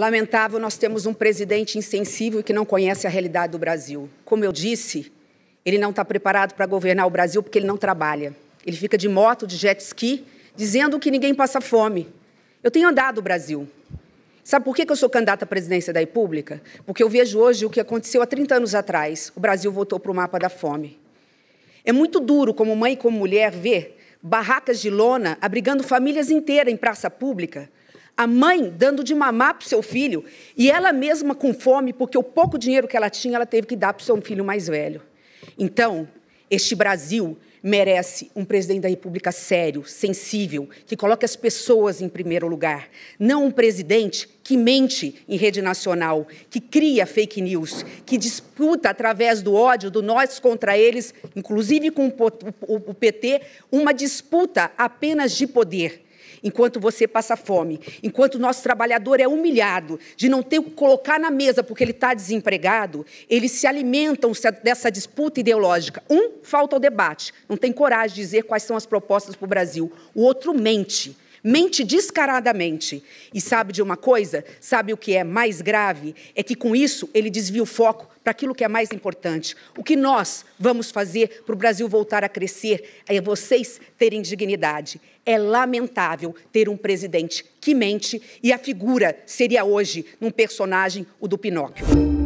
Lamentável, nós temos um presidente insensível que não conhece a realidade do Brasil. Como eu disse, ele não está preparado para governar o Brasil porque ele não trabalha. Ele fica de moto, de jet ski, dizendo que ninguém passa fome. Eu tenho andado o Brasil. Sabe por que eu sou candidata à presidência da República? Porque eu vejo hoje o que aconteceu há 30 anos atrás. O Brasil voltou para o mapa da fome. É muito duro, como mãe e como mulher, ver barracas de lona abrigando famílias inteiras em praça pública a mãe dando de mamar para o seu filho e ela mesma com fome, porque o pouco dinheiro que ela tinha, ela teve que dar para o seu filho mais velho. Então, este Brasil merece um presidente da República sério, sensível, que coloque as pessoas em primeiro lugar, não um presidente que mente em rede nacional, que cria fake news, que disputa através do ódio do nós contra eles, inclusive com o PT, uma disputa apenas de poder enquanto você passa fome, enquanto o nosso trabalhador é humilhado de não ter o que colocar na mesa porque ele está desempregado, eles se alimentam dessa disputa ideológica. Um falta o debate, não tem coragem de dizer quais são as propostas para o Brasil, o outro mente mente descaradamente. E sabe de uma coisa? Sabe o que é mais grave? É que com isso ele desvia o foco para aquilo que é mais importante. O que nós vamos fazer para o Brasil voltar a crescer é vocês terem dignidade. É lamentável ter um presidente que mente e a figura seria hoje num personagem, o do Pinóquio.